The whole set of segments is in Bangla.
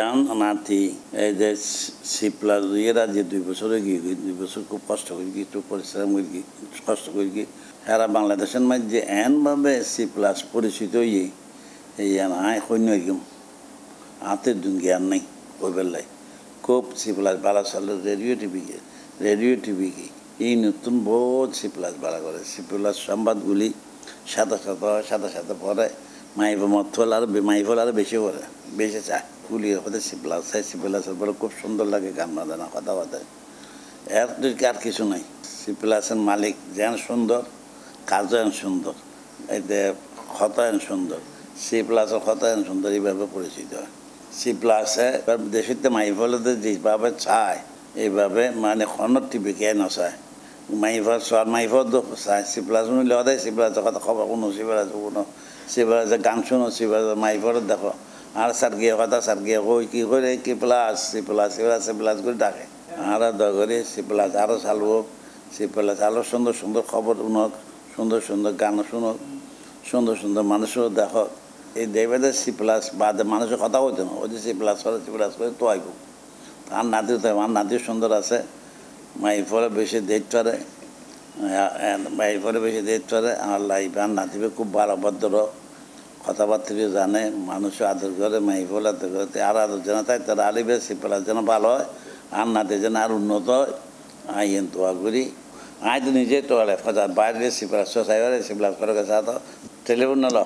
এখন নাতি এই যে শিপলা ইয়েরা যে দুই বছরে গিয়ে দুই বছর খুব কষ্ট করে গিয়ে একটু পরিশ্রম করে গিয়ে কষ্ট করে কি এরা বাংলাদেশের মাঝে এনভাবে সি প্লাস পরিচিত হইয়ে এই আয় সৈন্য একদম হাতের দুন জ্ঞান নাই ওই বেলায় খুব সি প্লাস বালা সালের রেডিও টিভি রেডিও টিভি কি এই নতুন বহুত সি প্লাস বালা করে সি প্লাস সংবাদগুলি সাদা সাদা সাদা সাদা পরে মাইফল মত আর মাইফল আরও বেশি পরে বেশি চায় কুলিয়ে হতে শিবলা চাই শিবলা বলে খুব সুন্দর লাগে গান বাজানা কথা বাজায় এর দুইকে আর কিছু নাই শিবলাসের মালিক যেন সুন্দর কাজ এন সুন্দর এতে হতায়ন সুন্দর শিবলাসের প্লাসের হতায়ন সুন্দর এইভাবে পরিচিত হয় শিবলাসে এবার দেশিতে মাইফলতে যেভাবে চায় এইভাবে মানে খনর টিপিকে নচায় মাইফল চোৱাৰ মাইফত দুখ চাই শিৱলাজ শুনিলে সদায় চিপলাজ কথা খবৰ শুনো শিৱৰাজ শুনো শিৱৰাজে গান শুনো চিপলাজ মাইফলত দেখ আর স্যার গিয়ে কথা স্যার গিয়ে কই কী করে কি plus C plus C plus C plus করে ডাকে আরও দগরে সি প্লাস আরও চালবো সি প্লাস আরও সুন্দর সুন্দর খবর শুনক সুন্দর সুন্দর গান শুনক সুন্দর সুন্দর মানুষও দেখক এই দেবেদের সি প্লাস বাদে মানুষের কথা হইতো না ওই যে সি প্লাস করে সি প্লাস করে তো আইব তার নাতি তো আমার নাতি সুন্দর আছে মাই ফলে বেশি দেখ পারে মাই ফলে বেশি দেখ পারে আমার লাইফ আর নাতিবে খুব ভালো ভদ্র কথাবার্তা জানে মানুষ আদর করে মাইফল আদর করে আর আদর যেন তাই তার আলি বেশি পেলার যেন ভালো হয় আর নাতে যেন আর উন্নত হয় আই এন তোয়া করি আই তো নিজে টোয়ালে ফজা বাইরে সিপ্লাস সোসাইবারে সিপ্লাস করে গেছে তো টেলিফোন নল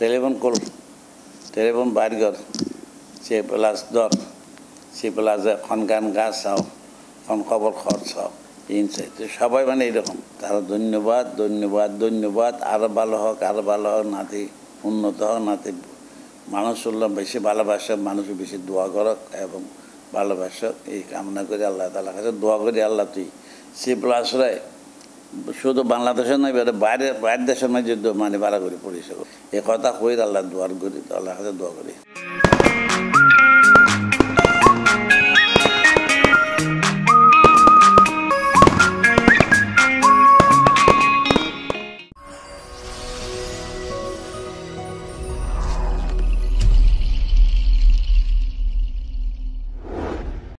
টেলিফোন কল টেলিফোন বাইর কর সে প্লাস দর সে প্লাস গান গাছ চাও খন খবর খর চাও ইনসাইট সবাই মানে এরকম তারা ধন্যবাদ ধন্যবাদ ধন্যবাদ আর ভালো হোক আর ভালো হোক নাতি উন্নত হওয়া নাতে মানুষগুলো বেশি ভালোবাসা মানুষ বেশি দোয়া করক এবং ভালোবাসা এই কামনা করে আল্লাহ তালা কাছে দোয়া করি আল্লাহ তুই সে আশ্রয় শুধু বাংলাদেশের নয় বাইরে বাইরের দেশের যে মানে ভালো করে পড়েছে এ কথা কই আল্লাহ দোয়ার করি আল্লাহ কাছে দোয়া করি